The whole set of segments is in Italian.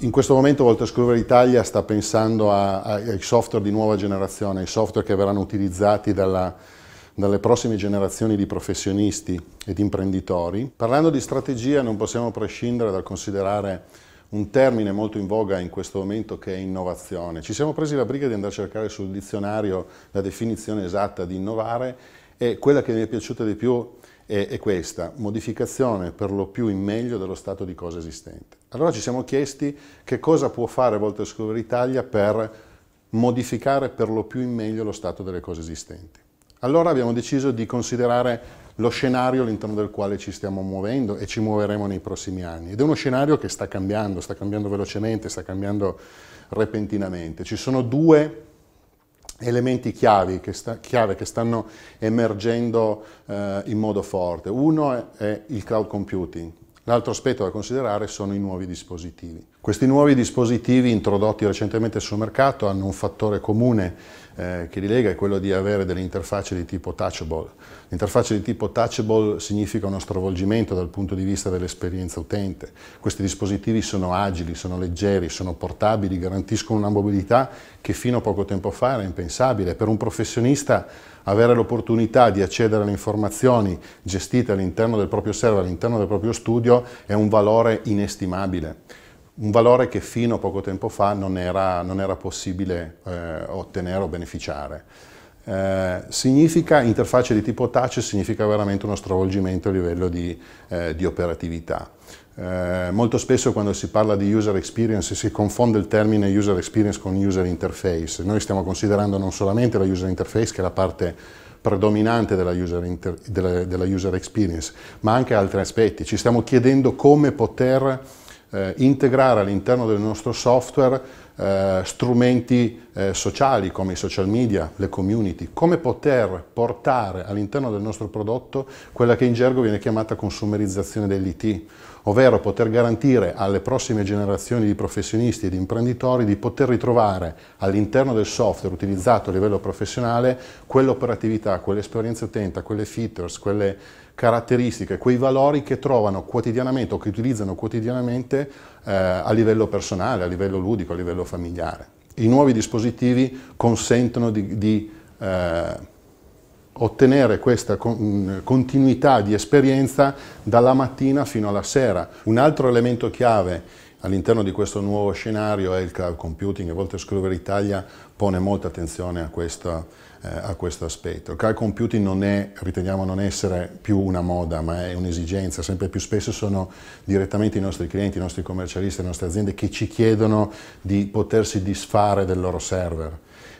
In questo momento Volta Voltascriver Italia sta pensando a, a, ai software di nuova generazione, ai software che verranno utilizzati dalla, dalle prossime generazioni di professionisti ed imprenditori. Parlando di strategia non possiamo prescindere dal considerare un termine molto in voga in questo momento che è innovazione. Ci siamo presi la briga di andare a cercare sul dizionario la definizione esatta di innovare e quella che mi è piaciuta di più è, è questa, modificazione per lo più in meglio dello stato di cose esistente. Allora ci siamo chiesti che cosa può fare Volta Discovery Italia per modificare per lo più in meglio lo stato delle cose esistenti. Allora abbiamo deciso di considerare lo scenario all'interno del quale ci stiamo muovendo e ci muoveremo nei prossimi anni. Ed è uno scenario che sta cambiando, sta cambiando velocemente, sta cambiando repentinamente. Ci sono due elementi chiavi che sta, chiave che stanno emergendo eh, in modo forte. Uno è, è il cloud computing, l'altro aspetto da considerare sono i nuovi dispositivi. Questi nuovi dispositivi introdotti recentemente sul mercato hanno un fattore comune eh, che li lega, è quello di avere delle interfacce di tipo touchable. L'interfaccia di tipo touchable significa uno stravolgimento dal punto di vista dell'esperienza utente. Questi dispositivi sono agili, sono leggeri, sono portabili, garantiscono una mobilità che fino a poco tempo fa era impensabile. Per un professionista avere l'opportunità di accedere alle informazioni gestite all'interno del proprio server, all'interno del proprio studio, è un valore inestimabile un valore che fino a poco tempo fa non era, non era possibile eh, ottenere o beneficiare. Eh, significa interfacce di tipo touch, significa veramente uno stravolgimento a livello di, eh, di operatività. Eh, molto spesso quando si parla di user experience si confonde il termine user experience con user interface. Noi stiamo considerando non solamente la user interface, che è la parte predominante della user, inter, della, della user experience, ma anche altri aspetti. Ci stiamo chiedendo come poter eh, integrare all'interno del nostro software eh, strumenti eh, sociali come i social media, le community, come poter portare all'interno del nostro prodotto quella che in gergo viene chiamata consumerizzazione dell'IT, ovvero poter garantire alle prossime generazioni di professionisti e di imprenditori di poter ritrovare all'interno del software utilizzato a livello professionale quell'operatività, quell'esperienza utente, quelle features, quelle caratteristiche, quei valori che trovano quotidianamente o che utilizzano quotidianamente eh, a livello personale, a livello ludico, a livello familiare. I nuovi dispositivi consentono di, di eh, ottenere questa con, continuità di esperienza dalla mattina fino alla sera. Un altro elemento chiave All'interno di questo nuovo scenario è eh, il cloud computing e Volta Voltescrover Italia pone molta attenzione a questo, eh, a questo aspetto. Il cloud computing non è, riteniamo non essere più una moda, ma è un'esigenza. Sempre più spesso sono direttamente i nostri clienti, i nostri commercialisti, le nostre aziende che ci chiedono di potersi disfare del loro server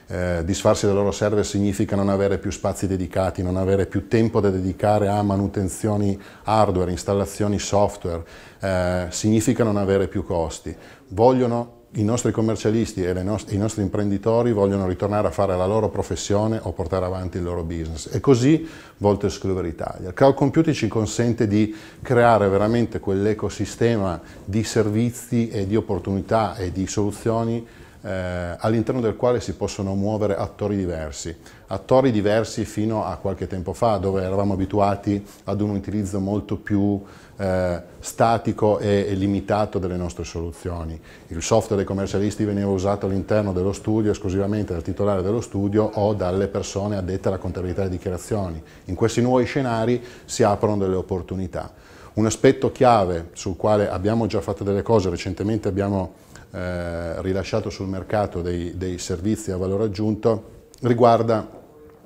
eh, disfarsi dei loro server significa non avere più spazi dedicati, non avere più tempo da dedicare a manutenzioni hardware, installazioni software, eh, significa non avere più costi. Vogliono i nostri commercialisti e nost i nostri imprenditori vogliono ritornare a fare la loro professione o portare avanti il loro business e così Volto Excluder Italia. Cloud Computing ci consente di creare veramente quell'ecosistema di servizi e di opportunità e di soluzioni eh, all'interno del quale si possono muovere attori diversi, attori diversi fino a qualche tempo fa dove eravamo abituati ad un utilizzo molto più eh, statico e, e, limitato delle nostre soluzioni. Il software dei commercialisti veniva usato all'interno dello studio esclusivamente dal titolare dello studio o dalle persone addette alla contabilità e dichiarazioni. In questi nuovi scenari si aprono delle opportunità. Un aspetto chiave sul quale abbiamo già fatto delle cose, recentemente abbiamo eh, rilasciato sul mercato dei, dei servizi a valore aggiunto, riguarda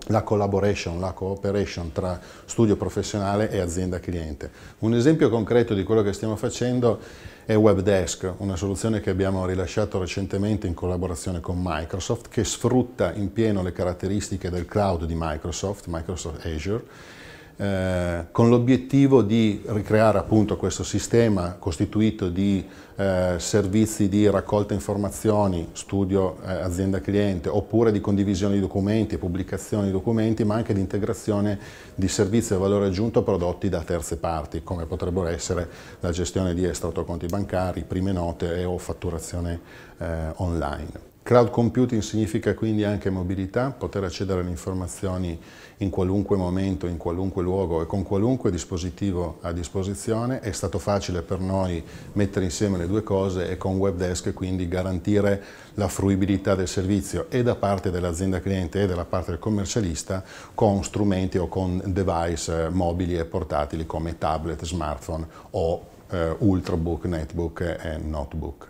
la collaboration, la cooperation tra studio professionale e azienda cliente. Un esempio concreto di quello che stiamo facendo è Webdesk, una soluzione che abbiamo rilasciato recentemente in collaborazione con Microsoft che sfrutta in pieno le caratteristiche del cloud di Microsoft, Microsoft Azure eh, con l'obiettivo di ricreare appunto questo sistema costituito di eh, servizi di raccolta informazioni, studio eh, azienda-cliente, oppure di condivisione di documenti e pubblicazione di documenti, ma anche di integrazione di servizi a valore aggiunto prodotti da terze parti, come potrebbero essere la gestione di estratto conti bancari, prime note e o fatturazione eh, online. Cloud computing significa quindi anche mobilità, poter accedere alle informazioni in qualunque momento, in qualunque luogo e con qualunque dispositivo a disposizione. È stato facile per noi mettere insieme le due cose e con Webdesk quindi garantire la fruibilità del servizio e da parte dell'azienda cliente e da parte del commercialista con strumenti o con device eh, mobili e portatili come tablet, smartphone o eh, ultrabook, netbook e notebook.